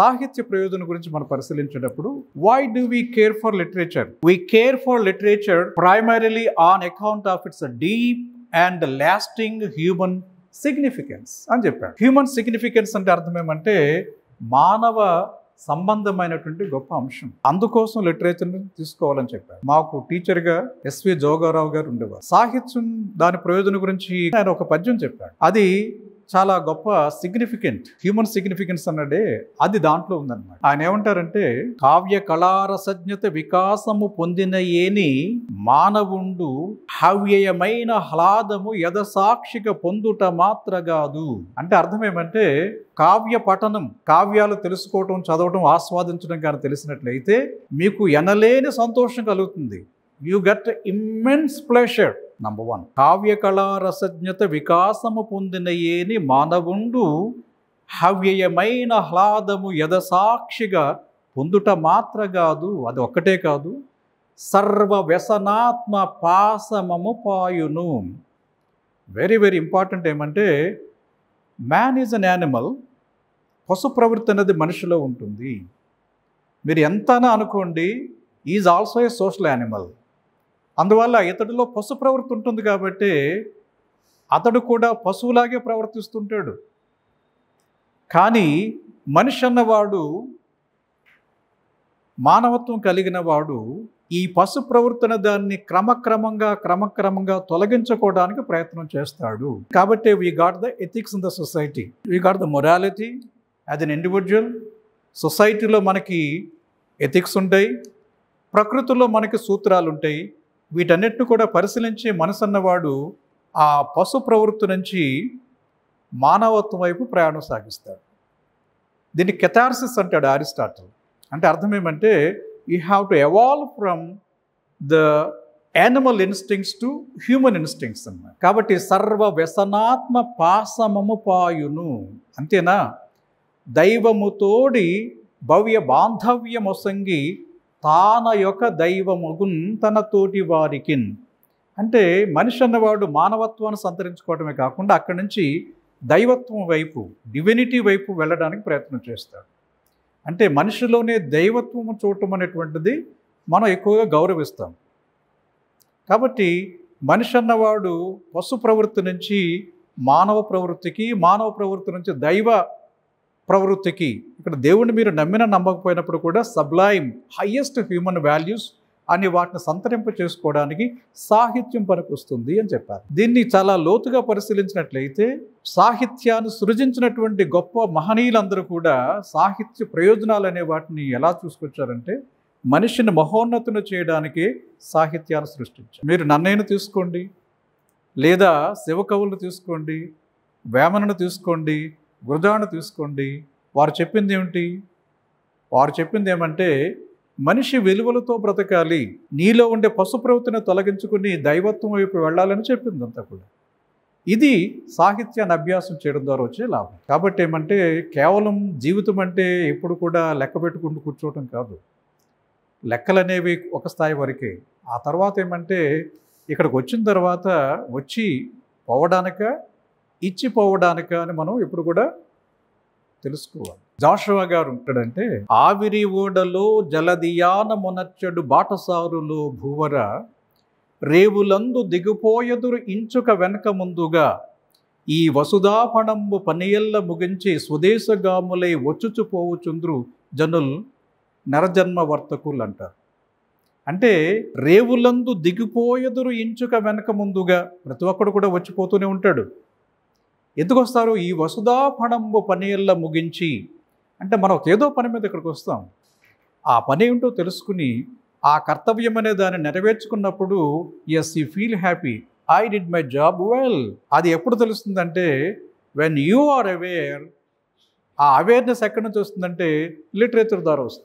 సాహిత్య ప్రయోజనం గురించి మనం పరిశీలించేటప్పుడు why do we care for literature we care for literature primarily on account of its deep and lasting human significance అని చెప్పాడు హ్యూమన్ సిగ్నిఫికెన్స్ అంటే అర్థం ఏమంటే మానవ సంబంధమైనటువంటి గొప్ప అంశం అందుకోసం లిటరేచర్ని తీసుకోవాలని చెప్పారు మాకు టీచర్గా ఎస్వి జోగారావు గారు ఉండేవారు సాహిత్యం దాని ప్రయోజనం గురించి ఆయన ఒక పద్యం చెప్పాడు అది చాలా గొప్ప సిగ్నిఫికెంట్ హ్యూమన్ సిగ్నిఫికెన్స్ అన్నదే అది దాంట్లో ఉందన్నమాట ఆయన ఏమంటారంటే కావ్య కళారసజ్ఞత వికాసము పొందిన ఏని మానవుండు హవ్యయమైన హ్లాదము యథసాక్షిక పొందుట మాత్రగాదు అంటే అర్థం ఏమంటే కావ్య పఠనం కావ్యాలు తెలుసుకోవటం చదవటం ఆస్వాదించడం కానీ తెలిసినట్లయితే మీకు ఎనలేని సంతోషం కలుగుతుంది you get immense pleasure number one కావ్యకళారసజ్ఞత వికాసము పొందిన ఏని మానవుండు హవ్యయమైన హ్లాదము యథసాక్షిగా పొందుట మాత్ర కాదు అది ఒక్కటే కాదు సర్వ వ్యసనాత్మ పాసమము పాయును వెరీ వెరీ ఇంపార్టెంట్ ఏమంటే మ్యాన్ ఈజ్ అన్ యానిమల్ పశు ప్రవృత్తి అనేది మనిషిలో ఉంటుంది మీరు ఎంత అనుకోండి is also a social animal అందువల్ల ఇతడిలో పశు ప్రవృత్తి ఉంటుంది కాబట్టి అతడు కూడా పశువులాగే ప్రవర్తిస్తుంటాడు కానీ మనిషి అన్నవాడు మానవత్వం కలిగిన వాడు ఈ పశు ప్రవర్తన దాన్ని క్రమక్రమంగా క్రమక్రమంగా తొలగించుకోవడానికి ప్రయత్నం చేస్తాడు కాబట్టి we got the ethics in the society we got the morality as an individual సొసైటీలో మనకి ఎథిక్స్ ఉంటాయి ప్రకృతిలో మనకి సూత్రాలు ఉంటాయి వీటన్నిటిని కూడా పరిశీలించే మనసున్నవాడు ఆ పశు ప్రవృత్తి నుంచి మానవత్వం వైపు ప్రయాణం సాగిస్తాడు దీన్ని కెథార్సిస్ అంటాడు ఆరిస్టాటల్ అంటే అర్థం ఏమంటే you have to evolve from the animal instincts to human instincts అన్నమాట కాబట్టి సర్వ వ్యసనాత్మ పాసమము పాయును అంతేనా దైవముతోడి భవ్య బాంధవ్యమొసంగి తాన యొక్క దైవముగున్ తన తోటి వారికిన్ అంటే మనిషి అన్నవాడు మానవత్వాన్ని సంతరించుకోవటమే కాకుండా అక్కడి నుంచి దైవత్వం వైపు డివినిటీ వైపు వెళ్ళడానికి ప్రయత్నం చేస్తాడు అంటే మనిషిలోనే దైవత్వము చూడటం అనేటువంటిది మనం ఎక్కువగా గౌరవిస్తాం కాబట్టి మనిషి అన్నవాడు పశు ప్రవృత్తి నుంచి మానవ ప్రవృత్తికి మానవ ప్రవృత్తి నుంచి దైవ ప్రవృత్తికి ఇక్కడ దేవుణ్ణి మీరు నమ్మిన నమ్మకపోయినప్పుడు కూడా సబ్లైమ్ హయ్యెస్ట్ హ్యూమన్ వాల్యూస్ అని వాటిని సంతరింప చేసుకోవడానికి సాహిత్యం పనికొస్తుంది అని చెప్పారు దీన్ని చాలా లోతుగా పరిశీలించినట్లయితే సాహిత్యాన్ని సృజించినటువంటి గొప్ప మహనీయులందరూ కూడా సాహిత్య ప్రయోజనాలు అనే వాటిని ఎలా చూసుకొచ్చారంటే మనిషిని మహోన్నతును చేయడానికి సాహిత్యాన్ని సృష్టించారు మీరు నన్నయ్యను తీసుకోండి లేదా శివకవులను తీసుకోండి వేమనను తీసుకోండి వృధాను తీసుకోండి వారు చెప్పింది ఏమిటి వారు చెప్పింది ఏమంటే మనిషి విలువలతో బ్రతకాలి నీలో ఉండే పశు ప్రవృత్తిని తొలగించుకుని దైవత్వం వైపు వెళ్ళాలని చెప్పింది అంతా కూడా ఇది సాహిత్యాన్ని అభ్యాసం చేయడం ద్వారా వచ్చే లాభం కాబట్టి ఏమంటే కేవలం జీవితం అంటే ఎప్పుడు కూడా లెక్క పెట్టుకుంటూ కూర్చోవటం కాదు లెక్కలు అనేవి ఒక స్థాయి వరకే ఆ తర్వాత ఏమంటే ఇక్కడికి వచ్చిన తర్వాత వచ్చి పోవడానిక ఇచ్చిపోవడానికి అని మనం ఇప్పుడు కూడా తెలుసుకోవాలి జాషువా గారు ఉంటాడంటే ఆవిరి ఓడలో మునచ్చడు బాటసారులు భూవర రేవులందు దిగుపోయెదురు ఇంచుక వెనక ముందుగా ఈ వసుధాపణంబు పనియల్ల ముగించి స్వదేశగాములై వచ్చుచుపోవుచుంద్రు జనుల్ నరజన్మ వర్తకులు అంటారు అంటే రేవులందు దిగిపోయెదురు ఇంచుక వెనక ముందుగా ప్రతి ఒక్కడు కూడా వచ్చిపోతూనే ఉంటాడు ఎందుకు వస్తారు ఈ వసుధా పణంబు పనియల్ల ముగించి అంటే మనం ఏదో పని మీద ఇక్కడికి వస్తాం ఆ పని ఏమిటో తెలుసుకుని ఆ కర్తవ్యం అనే దాన్ని నెరవేర్చుకున్నప్పుడు yes you feel happy I did my job well అది ఎప్పుడు తెలుస్తుందంటే వెన్ యూ ఆర్ అవేర్ ఆ అవేర్నెస్ ఎక్కడి నుంచి వస్తుందంటే లిటరేచర్ ద్వారా వస్తుంది